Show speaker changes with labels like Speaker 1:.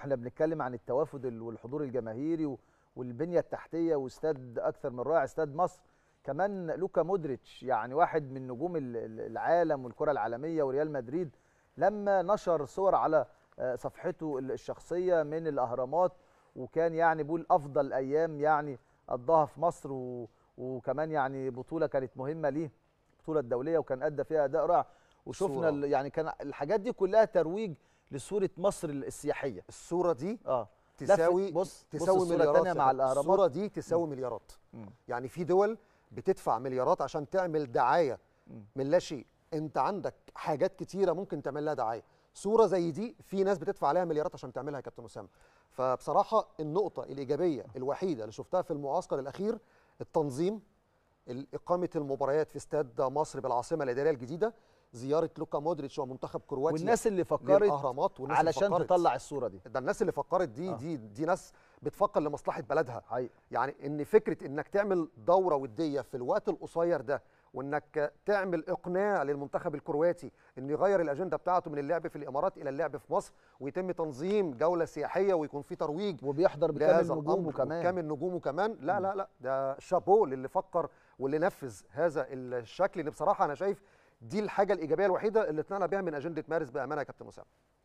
Speaker 1: احنا بنتكلم عن التوافد والحضور الجماهيري والبنيه التحتيه واستاد اكثر من رائع استاد مصر كمان لوكا مودريتش يعني واحد من نجوم العالم والكره العالميه وريال مدريد لما نشر صور على آه، صفحته الشخصيه من الاهرامات وكان يعني بيقول افضل ايام يعني قضاها في مصر وكمان يعني بطوله كانت مهمه ليه البطوله الدوليه وكان ادى فيها اداء رائع وشفنا يعني كان الحاجات دي كلها ترويج لصوره مصر السياحيه الصوره
Speaker 2: دي اه تساوي بص تساوي بص مليارات مع الاهرامات الصوره دي تساوي مم. مليارات مم. يعني في دول بتدفع مليارات عشان تعمل دعايه مم. من لا شيء انت عندك حاجات كتيره ممكن تعمل لها دعايه صوره زي دي في ناس بتدفع عليها مليارات عشان تعملها يا كابتن اسامه فبصراحه النقطه الايجابيه الوحيده اللي شفتها في المعسكر الاخير التنظيم إقامة المباريات في استاد مصر بالعاصمة الإدارية الجديدة زيارة لوكا مودريتش ومنتخب كرواتيا والناس اللي فكرت والناس علشان اللي فكرت تطلع الصورة دي ده الناس اللي فكرت دي آه. دي دي ناس بتفكر لمصلحة بلدها حقيقة. يعني إن فكرة إنك تعمل دورة ودية في الوقت القصير ده وانك تعمل اقناع للمنتخب الكرواتي انه يغير الاجنده بتاعته من اللعب في الامارات الى اللعب في مصر ويتم تنظيم جوله سياحيه ويكون في ترويج وبيحضر بكامل نجومه كمان بكامل نجومه كمان لا لا لا ده شابو للي فكر واللي نفذ هذا الشكل اللي بصراحه انا شايف دي الحاجه الايجابيه الوحيده اللي اتنقل بيها من اجنده مارس بامانه يا كابتن اسامه